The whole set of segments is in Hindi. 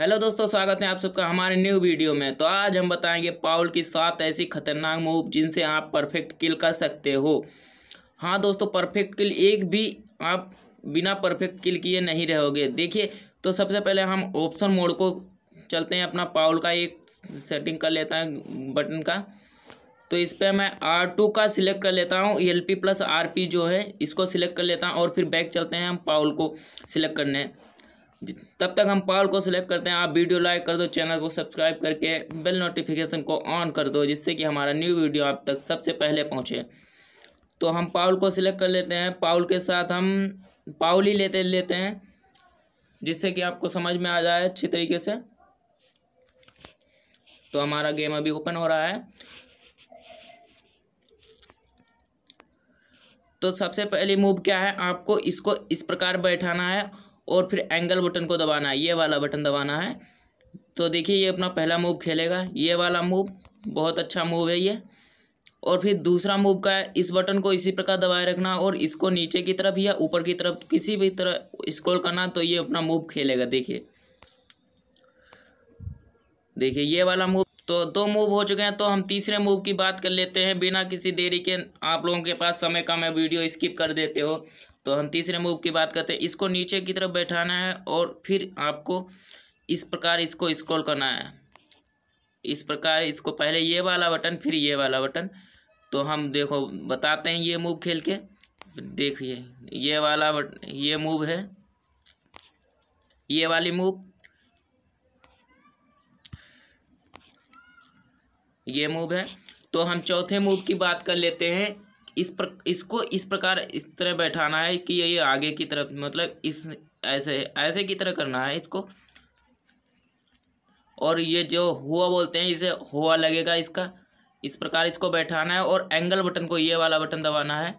हेलो दोस्तों स्वागत है आप सबका हमारे न्यू वीडियो में तो आज हम बताएंगे पाउल की सात ऐसी खतरनाक मूव जिनसे आप परफेक्ट किल कर सकते हो हाँ दोस्तों परफेक्ट किल एक भी आप बिना परफेक्ट किल किए नहीं रहोगे देखिए तो सबसे पहले हम ऑप्शन मोड को चलते हैं अपना पाउल का एक सेटिंग कर लेता है बटन का तो इस पर मैं आर टू का सिलेक्ट कर लेता हूँ L P plus R P जो है इसको सिलेक्ट कर लेता हूँ और फिर बैक चलते हैं हम पाउल को सिलेक्ट करने तब तक हम पाल को सिलेक्ट करते हैं आप वीडियो लाइक कर दो चैनल को सब्सक्राइब करके बेल नोटिफिकेशन को ऑन कर दो जिससे कि हमारा न्यू वीडियो आप तक सबसे पहले पहुंचे तो हम पाउल को सिलेक्ट कर लेते हैं पाउल के साथ हम पाउल ही लेते लेते हैं जिससे कि आपको समझ में आ जाए अच्छी तरीके से तो हमारा गेम अभी ओपन हो रहा है तो सबसे पहली मूव क्या है आपको इसको इस प्रकार बैठाना है और फिर एंगल बटन को दबाना है ये वाला बटन दबाना है तो देखिए ये अपना पहला मूव खेलेगा ये वाला मूव बहुत अच्छा मूव है ये और फिर दूसरा मूव का है इस बटन को इसी प्रकार दबाए रखना और इसको नीचे की तरफ या ऊपर की तरफ किसी भी तरह स्क्रॉल करना तो ये अपना मूव खेलेगा देखिए देखिए ये वाला मूव तो दो मूव हो चुके हैं तो हम तीसरे मूव की बात कर लेते हैं बिना किसी देरी के आप लोगों के पास समय कम है वीडियो स्किप कर देते हो तो हम तीसरे मूव की बात करते हैं इसको नीचे की तरफ बैठाना है और फिर आपको इस प्रकार इसको स्क्रॉल करना है इस प्रकार इसको पहले ये वाला बटन फिर ये वाला बटन तो हम देखो बताते हैं ये मूव खेल के देखिए ये वाला बटन ये मूव है ये वाली मूव ये मूव है तो हम चौथे मूव की बात कर लेते हैं इस प्र इसको इस प्रकार इस तरह बैठाना है कि ये आगे की तरफ मतलब इस ऐसे ऐसे की तरह करना है इसको और ये जो हुआ बोलते हैं इसे हुआ लगेगा इसका इस प्रकार इसको बैठाना है और एंगल बटन को ये वाला बटन दबाना है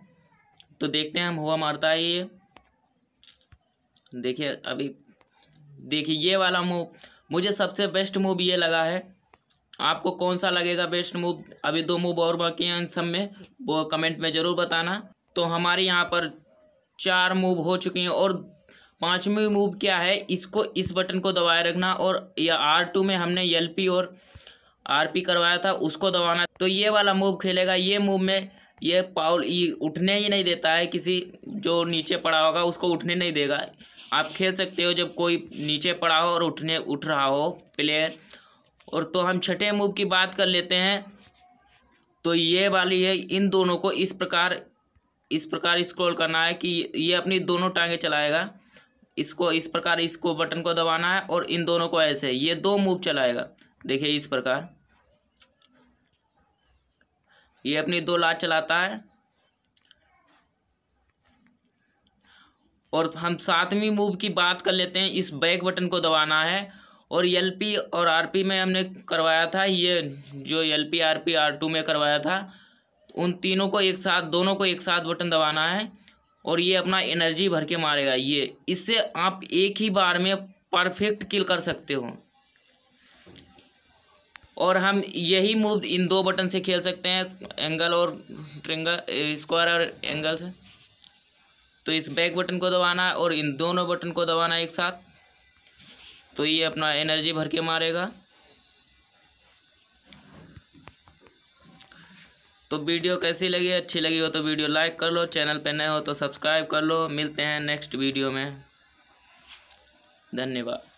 तो देखते हैं हम हुआ मारता है ये देखिए अभी देखिए ये वाला मूव मुझे सबसे बेस्ट मूव ये लगा है आपको कौन सा लगेगा बेस्ट मूव अभी दो मूव और बाकी हैं इन सब में वो कमेंट में ज़रूर बताना तो हमारे यहाँ पर चार मूव हो चुके हैं और पाँचवीं मूव क्या है इसको इस बटन को दबाए रखना और या आर टू में हमने एल पी और आर पी करवाया था उसको दबाना तो ये वाला मूव खेलेगा ये मूव में ये पावल ये उठने ही नहीं देता है किसी जो नीचे पड़ा होगा उसको उठने नहीं देगा आप खेल सकते हो जब कोई नीचे पड़ा हो और उठने उठ रहा हो प्लेयर और तो हम छठे मूव की बात कर लेते हैं तो ये वाली है इन दोनों को इस प्रकार इस प्रकार स्क्रॉल करना है कि ये अपनी दोनों टांगे चलाएगा इसको इस प्रकार इसको बटन को दबाना है और इन दोनों को ऐसे ये दो मूव चलाएगा देखिए इस प्रकार ये अपनी दो लात चलाता है और हम सातवीं मूव की बात कर लेते हैं इस बैक बटन को दबाना है और एल और आर में हमने करवाया था ये जो L P R P R में करवाया था उन तीनों को एक साथ दोनों को एक साथ बटन दबाना है और ये अपना एनर्जी भर के मारेगा ये इससे आप एक ही बार में परफेक्ट किल कर सकते हो और हम यही मूव इन दो बटन से खेल सकते हैं एंगल और ट्रेंगल स्क्वायर और एंगल से तो इस बैक बटन को दबाना और इन दोनों बटन को दबाना एक साथ तो ये अपना एनर्जी भर के मारेगा तो वीडियो कैसी लगी अच्छी लगी हो तो वीडियो लाइक कर लो चैनल पे नए हो तो सब्सक्राइब कर लो मिलते हैं नेक्स्ट वीडियो में धन्यवाद